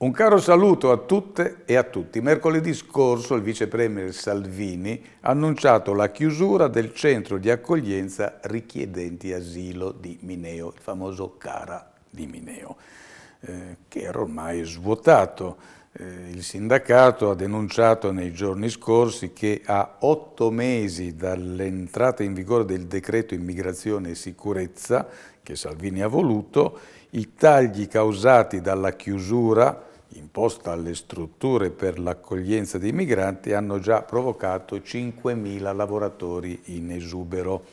Un caro saluto a tutte e a tutti. Mercoledì scorso il vice premier Salvini ha annunciato la chiusura del centro di accoglienza richiedenti asilo di Mineo, il famoso Cara di Mineo, eh, che era ormai svuotato. Eh, il sindacato ha denunciato nei giorni scorsi che a otto mesi dall'entrata in vigore del decreto immigrazione e sicurezza che Salvini ha voluto, i tagli causati dalla chiusura imposta alle strutture per l'accoglienza dei migranti hanno già provocato 5.000 lavoratori in esubero.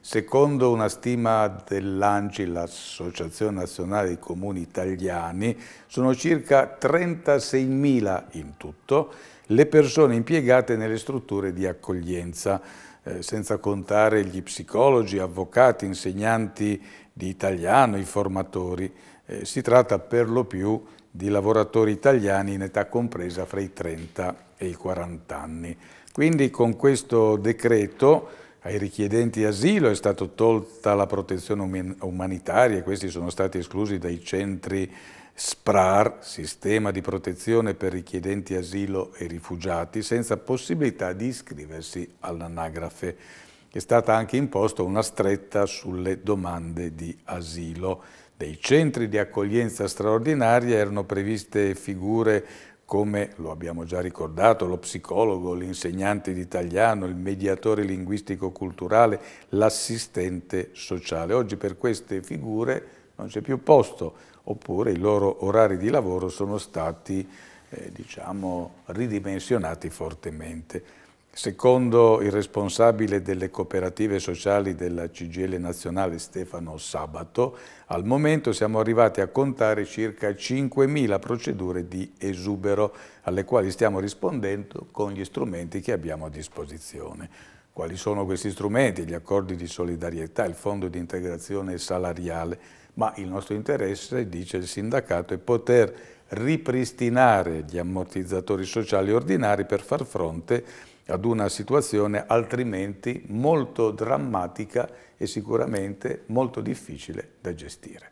Secondo una stima dell'ANCI, l'Associazione Nazionale dei Comuni Italiani, sono circa 36.000 in tutto le persone impiegate nelle strutture di accoglienza, eh, senza contare gli psicologi, avvocati, insegnanti di italiano, i formatori. Eh, si tratta per lo più di lavoratori italiani in età compresa fra i 30 e i 40 anni. Quindi con questo decreto ai richiedenti asilo è stata tolta la protezione um umanitaria, questi sono stati esclusi dai centri SPRAR, Sistema di Protezione per Richiedenti Asilo e Rifugiati, senza possibilità di iscriversi all'anagrafe è stata anche imposta una stretta sulle domande di asilo. Dei centri di accoglienza straordinaria erano previste figure come, lo abbiamo già ricordato, lo psicologo, l'insegnante di italiano, il mediatore linguistico-culturale, l'assistente sociale. Oggi per queste figure non c'è più posto, oppure i loro orari di lavoro sono stati eh, diciamo, ridimensionati fortemente. Secondo il responsabile delle cooperative sociali della CGL nazionale Stefano Sabato, al momento siamo arrivati a contare circa 5.000 procedure di esubero alle quali stiamo rispondendo con gli strumenti che abbiamo a disposizione. Quali sono questi strumenti? Gli accordi di solidarietà, il fondo di integrazione salariale, ma il nostro interesse, dice il sindacato, è poter ripristinare gli ammortizzatori sociali ordinari per far fronte ad una situazione altrimenti molto drammatica e sicuramente molto difficile da gestire.